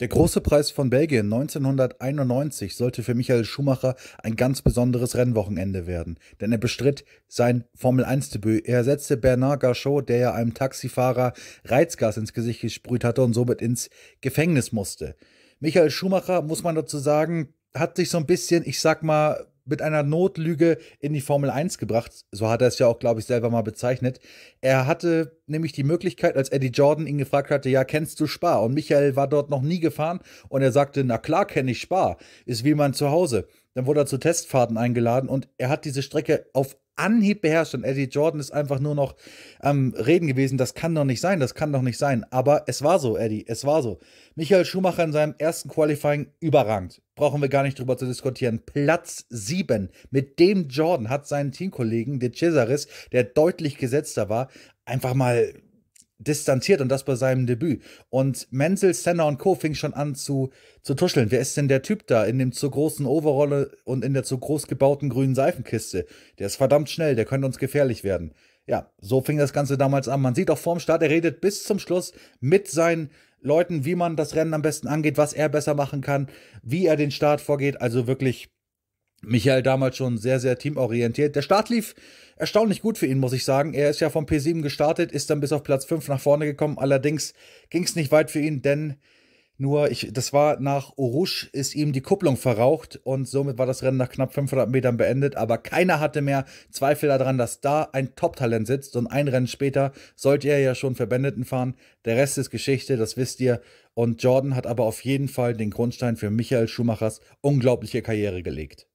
Der große Preis von Belgien 1991 sollte für Michael Schumacher ein ganz besonderes Rennwochenende werden, denn er bestritt sein Formel-1-Debüt. Er ersetzte Bernard Gachot, der ja einem Taxifahrer Reizgas ins Gesicht gesprüht hatte und somit ins Gefängnis musste. Michael Schumacher, muss man dazu sagen, hat sich so ein bisschen, ich sag mal, mit einer Notlüge in die Formel 1 gebracht. So hat er es ja auch, glaube ich, selber mal bezeichnet. Er hatte nämlich die Möglichkeit, als Eddie Jordan ihn gefragt hatte, ja, kennst du Spa? Und Michael war dort noch nie gefahren und er sagte, na klar kenne ich Spa, ist wie man zu Hause. Dann wurde er zu Testfahrten eingeladen und er hat diese Strecke auf Anhieb beherrscht. Und Eddie Jordan ist einfach nur noch am ähm, Reden gewesen. Das kann doch nicht sein, das kann doch nicht sein. Aber es war so, Eddie, es war so. Michael Schumacher in seinem ersten Qualifying überrangt. Brauchen wir gar nicht drüber zu diskutieren. Platz 7. Mit dem Jordan hat seinen Teamkollegen, De Cesaris, der deutlich gesetzter war, einfach mal distanziert und das bei seinem Debüt. Und Menzel, Senna und Co. fing schon an zu, zu tuscheln. Wer ist denn der Typ da in dem zu großen Overrolle und in der zu groß gebauten grünen Seifenkiste? Der ist verdammt schnell, der könnte uns gefährlich werden. Ja, so fing das Ganze damals an. Man sieht auch vorm Start, er redet bis zum Schluss mit seinen Leuten, wie man das Rennen am besten angeht, was er besser machen kann, wie er den Start vorgeht. Also wirklich Michael damals schon sehr, sehr teamorientiert. Der Start lief erstaunlich gut für ihn, muss ich sagen. Er ist ja vom P7 gestartet, ist dann bis auf Platz 5 nach vorne gekommen. Allerdings ging es nicht weit für ihn, denn nur, ich, das war nach Urush, ist ihm die Kupplung verraucht und somit war das Rennen nach knapp 500 Metern beendet. Aber keiner hatte mehr Zweifel daran, dass da ein Top-Talent sitzt und ein Rennen später sollte er ja schon für Banditen fahren. Der Rest ist Geschichte, das wisst ihr. Und Jordan hat aber auf jeden Fall den Grundstein für Michael Schumachers unglaubliche Karriere gelegt.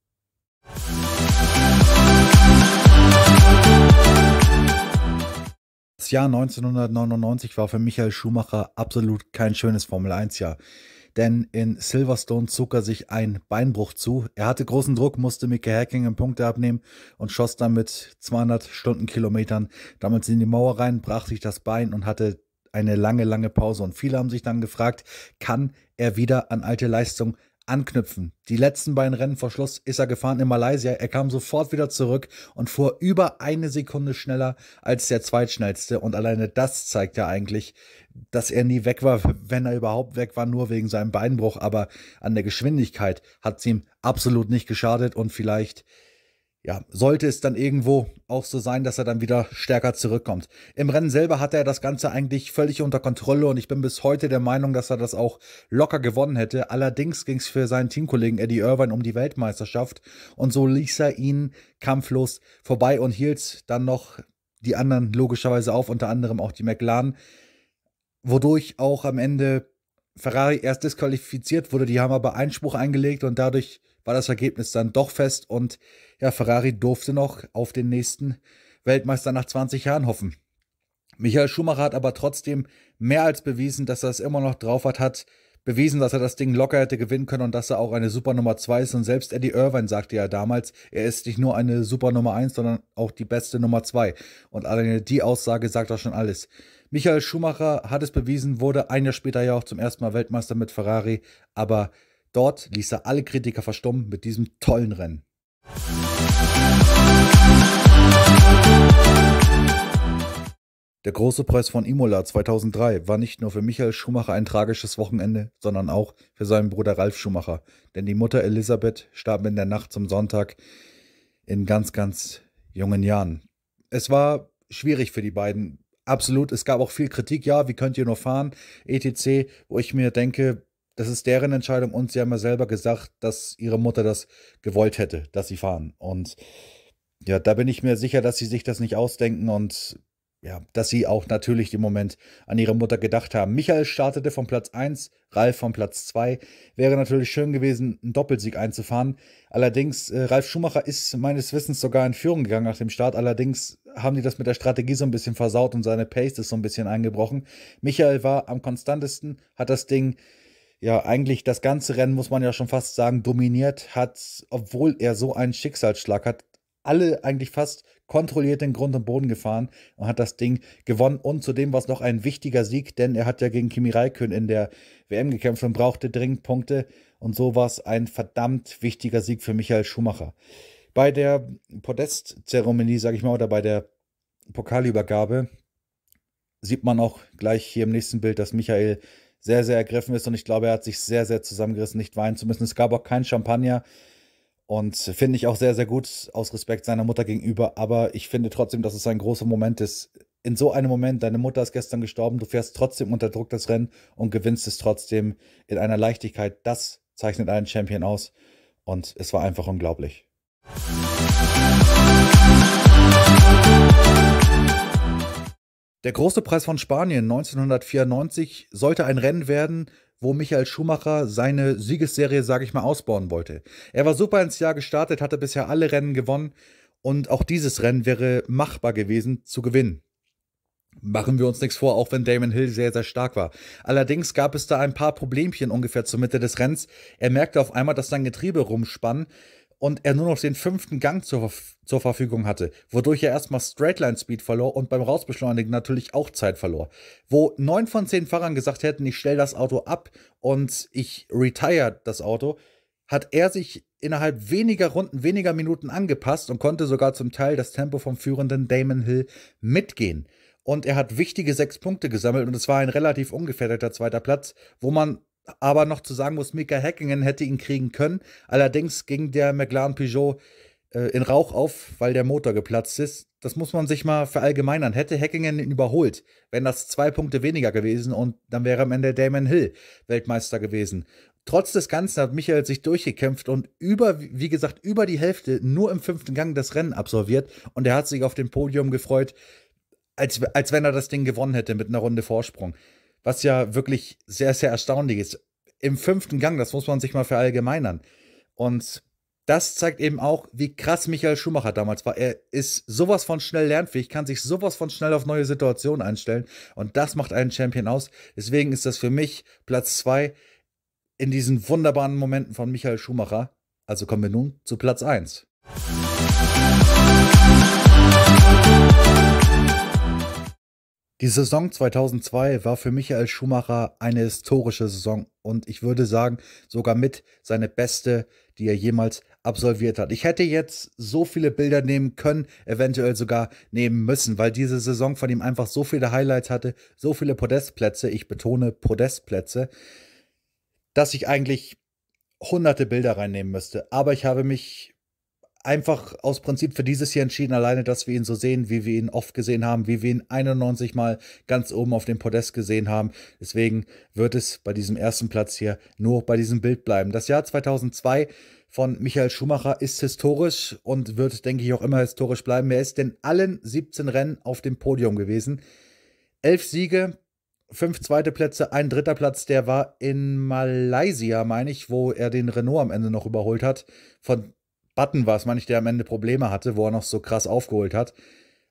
Das Jahr 1999 war für Michael Schumacher absolut kein schönes Formel-1-Jahr denn in Silverstone zog er sich ein Beinbruch zu. Er hatte großen Druck, musste Hacking Häkkinen Punkte abnehmen und schoss dann mit 200 Stundenkilometern damals in die Mauer rein, brach sich das Bein und hatte eine lange, lange Pause. Und viele haben sich dann gefragt, kann er wieder an alte Leistung anknüpfen. Die letzten beiden Rennen vor Schluss ist er gefahren in Malaysia. Er kam sofort wieder zurück und fuhr über eine Sekunde schneller als der zweitschnellste. Und alleine das zeigt ja eigentlich, dass er nie weg war, wenn er überhaupt weg war, nur wegen seinem Beinbruch. Aber an der Geschwindigkeit hat es ihm absolut nicht geschadet und vielleicht ja, sollte es dann irgendwo auch so sein, dass er dann wieder stärker zurückkommt. Im Rennen selber hatte er das Ganze eigentlich völlig unter Kontrolle und ich bin bis heute der Meinung, dass er das auch locker gewonnen hätte. Allerdings ging es für seinen Teamkollegen Eddie Irvine um die Weltmeisterschaft und so ließ er ihn kampflos vorbei und hielt dann noch die anderen logischerweise auf, unter anderem auch die McLaren, wodurch auch am Ende Ferrari erst disqualifiziert wurde. Die haben aber Einspruch eingelegt und dadurch war das Ergebnis dann doch fest und ja, Ferrari durfte noch auf den nächsten Weltmeister nach 20 Jahren hoffen. Michael Schumacher hat aber trotzdem mehr als bewiesen, dass er es immer noch drauf hat, hat bewiesen, dass er das Ding locker hätte gewinnen können und dass er auch eine Super Nummer 2 ist. Und selbst Eddie Irvine sagte ja damals, er ist nicht nur eine Super Nummer 1, sondern auch die beste Nummer 2. Und alleine die Aussage sagt auch schon alles. Michael Schumacher hat es bewiesen, wurde ein Jahr später ja auch zum ersten Mal Weltmeister mit Ferrari, aber Dort ließ er alle Kritiker verstummen mit diesem tollen Rennen. Der große Preis von Imola 2003 war nicht nur für Michael Schumacher ein tragisches Wochenende, sondern auch für seinen Bruder Ralf Schumacher, denn die Mutter Elisabeth starb in der Nacht zum Sonntag in ganz, ganz jungen Jahren. Es war schwierig für die beiden, absolut. Es gab auch viel Kritik, ja, wie könnt ihr nur fahren, etc., wo ich mir denke, das ist deren Entscheidung und sie haben ja selber gesagt, dass ihre Mutter das gewollt hätte, dass sie fahren. Und ja, da bin ich mir sicher, dass sie sich das nicht ausdenken und ja, dass sie auch natürlich im Moment an ihre Mutter gedacht haben. Michael startete von Platz 1, Ralf von Platz 2. Wäre natürlich schön gewesen, einen Doppelsieg einzufahren. Allerdings, äh, Ralf Schumacher ist meines Wissens sogar in Führung gegangen nach dem Start. Allerdings haben die das mit der Strategie so ein bisschen versaut und seine Pace ist so ein bisschen eingebrochen. Michael war am konstantesten, hat das Ding ja eigentlich das ganze Rennen, muss man ja schon fast sagen, dominiert hat, obwohl er so einen Schicksalsschlag hat, alle eigentlich fast kontrolliert den Grund und Boden gefahren und hat das Ding gewonnen. Und zudem war es noch ein wichtiger Sieg, denn er hat ja gegen Kimi Raikön in der WM gekämpft und brauchte dringend Punkte. Und so war es ein verdammt wichtiger Sieg für Michael Schumacher. Bei der Podestzeremonie, sage ich mal, oder bei der Pokalübergabe sieht man auch gleich hier im nächsten Bild, dass Michael sehr, sehr ergriffen ist. Und ich glaube, er hat sich sehr, sehr zusammengerissen, nicht weinen zu müssen. Es gab auch kein Champagner. Und finde ich auch sehr, sehr gut aus Respekt seiner Mutter gegenüber. Aber ich finde trotzdem, dass es ein großer Moment ist. In so einem Moment, deine Mutter ist gestern gestorben, du fährst trotzdem unter Druck das Rennen und gewinnst es trotzdem in einer Leichtigkeit. Das zeichnet einen Champion aus. Und es war einfach unglaublich. Der große Preis von Spanien 1994 sollte ein Rennen werden, wo Michael Schumacher seine Siegesserie, sage ich mal, ausbauen wollte. Er war super ins Jahr gestartet, hatte bisher alle Rennen gewonnen und auch dieses Rennen wäre machbar gewesen zu gewinnen. Machen wir uns nichts vor, auch wenn Damon Hill sehr, sehr stark war. Allerdings gab es da ein paar Problemchen ungefähr zur Mitte des Rennens. Er merkte auf einmal, dass sein Getriebe rumspann und er nur noch den fünften Gang zur, zur Verfügung hatte, wodurch er erstmal Straightline Speed verlor und beim Rausbeschleunigen natürlich auch Zeit verlor. Wo neun von zehn Fahrern gesagt hätten, ich stelle das Auto ab und ich retire das Auto, hat er sich innerhalb weniger Runden, weniger Minuten angepasst und konnte sogar zum Teil das Tempo vom führenden Damon Hill mitgehen. Und er hat wichtige sechs Punkte gesammelt und es war ein relativ ungefährdeter zweiter Platz, wo man aber noch zu sagen muss, Mika Hackingen hätte ihn kriegen können. Allerdings ging der McLaren Peugeot äh, in Rauch auf, weil der Motor geplatzt ist. Das muss man sich mal verallgemeinern. Hätte Hackingen ihn überholt, wären das zwei Punkte weniger gewesen und dann wäre am Ende Damon Hill Weltmeister gewesen. Trotz des Ganzen hat Michael sich durchgekämpft und über, wie gesagt, über die Hälfte nur im fünften Gang das Rennen absolviert und er hat sich auf dem Podium gefreut, als, als wenn er das Ding gewonnen hätte mit einer Runde Vorsprung was ja wirklich sehr, sehr erstaunlich ist. Im fünften Gang, das muss man sich mal verallgemeinern. Und das zeigt eben auch, wie krass Michael Schumacher damals war. Er ist sowas von schnell lernfähig, kann sich sowas von schnell auf neue Situationen einstellen. Und das macht einen Champion aus. Deswegen ist das für mich Platz zwei in diesen wunderbaren Momenten von Michael Schumacher. Also kommen wir nun zu Platz eins. Die Saison 2002 war für Michael Schumacher eine historische Saison und ich würde sagen, sogar mit seine beste, die er jemals absolviert hat. Ich hätte jetzt so viele Bilder nehmen können, eventuell sogar nehmen müssen, weil diese Saison von ihm einfach so viele Highlights hatte, so viele Podestplätze, ich betone Podestplätze, dass ich eigentlich hunderte Bilder reinnehmen müsste. Aber ich habe mich einfach aus Prinzip für dieses hier entschieden, alleine, dass wir ihn so sehen, wie wir ihn oft gesehen haben, wie wir ihn 91 Mal ganz oben auf dem Podest gesehen haben. Deswegen wird es bei diesem ersten Platz hier nur bei diesem Bild bleiben. Das Jahr 2002 von Michael Schumacher ist historisch und wird, denke ich, auch immer historisch bleiben. Er ist in allen 17 Rennen auf dem Podium gewesen. Elf Siege, fünf zweite Plätze, ein dritter Platz, der war in Malaysia, meine ich, wo er den Renault am Ende noch überholt hat. Von Button war es, meine ich, der am Ende Probleme hatte, wo er noch so krass aufgeholt hat.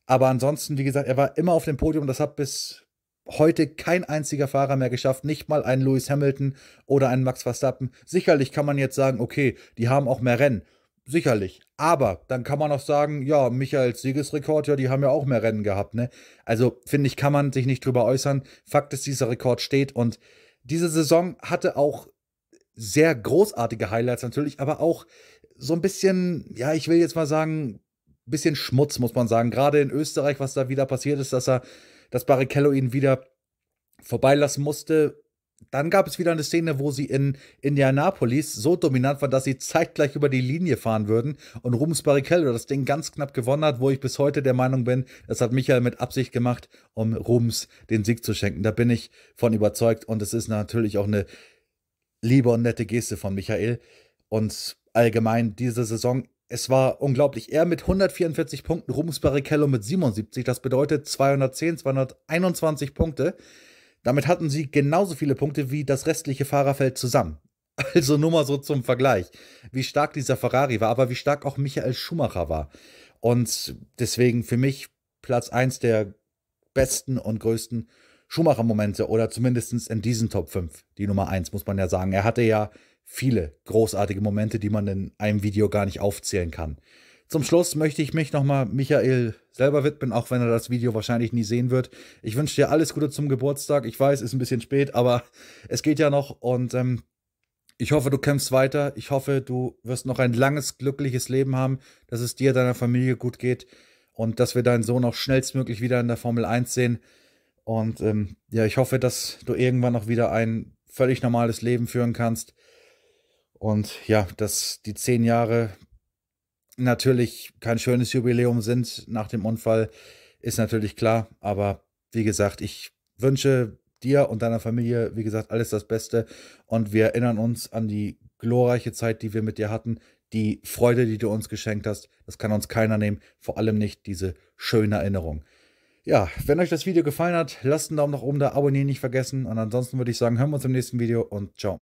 Aber ansonsten, wie gesagt, er war immer auf dem Podium. Das hat bis heute kein einziger Fahrer mehr geschafft, nicht mal ein Lewis Hamilton oder ein Max Verstappen. Sicherlich kann man jetzt sagen, okay, die haben auch mehr Rennen. Sicherlich. Aber dann kann man auch sagen, ja, Michaels Siegesrekord, ja, die haben ja auch mehr Rennen gehabt, ne? Also, finde ich, kann man sich nicht drüber äußern. Fakt ist, dieser Rekord steht und diese Saison hatte auch sehr großartige Highlights natürlich, aber auch so ein bisschen, ja, ich will jetzt mal sagen, ein bisschen Schmutz, muss man sagen. Gerade in Österreich, was da wieder passiert ist, dass er, dass Barrichello ihn wieder vorbeilassen musste. Dann gab es wieder eine Szene, wo sie in Indianapolis so dominant waren, dass sie zeitgleich über die Linie fahren würden und Rubens Barrichello das Ding ganz knapp gewonnen hat, wo ich bis heute der Meinung bin, das hat Michael mit Absicht gemacht, um Rubens den Sieg zu schenken. Da bin ich von überzeugt und es ist natürlich auch eine liebe und nette Geste von Michael. Und allgemein diese Saison. Es war unglaublich. Er mit 144 Punkten, Rubens Barrichello mit 77. Das bedeutet 210, 221 Punkte. Damit hatten sie genauso viele Punkte wie das restliche Fahrerfeld zusammen. Also nur mal so zum Vergleich, wie stark dieser Ferrari war, aber wie stark auch Michael Schumacher war. Und deswegen für mich Platz 1 der besten und größten Schumacher-Momente oder zumindest in diesen Top 5, die Nummer 1, muss man ja sagen. Er hatte ja viele großartige Momente, die man in einem Video gar nicht aufzählen kann. Zum Schluss möchte ich mich nochmal Michael selber widmen, auch wenn er das Video wahrscheinlich nie sehen wird. Ich wünsche dir alles Gute zum Geburtstag. Ich weiß, ist ein bisschen spät, aber es geht ja noch und ähm, ich hoffe, du kämpfst weiter. Ich hoffe, du wirst noch ein langes, glückliches Leben haben, dass es dir, deiner Familie gut geht und dass wir deinen Sohn auch schnellstmöglich wieder in der Formel 1 sehen. Und ähm, ja, ich hoffe, dass du irgendwann noch wieder ein völlig normales Leben führen kannst. Und ja, dass die zehn Jahre natürlich kein schönes Jubiläum sind nach dem Unfall, ist natürlich klar. Aber wie gesagt, ich wünsche dir und deiner Familie, wie gesagt, alles das Beste. Und wir erinnern uns an die glorreiche Zeit, die wir mit dir hatten, die Freude, die du uns geschenkt hast. Das kann uns keiner nehmen, vor allem nicht diese schöne Erinnerung. Ja, wenn euch das Video gefallen hat, lasst einen Daumen nach oben da, abonnieren nicht vergessen. Und ansonsten würde ich sagen, hören wir uns im nächsten Video und ciao.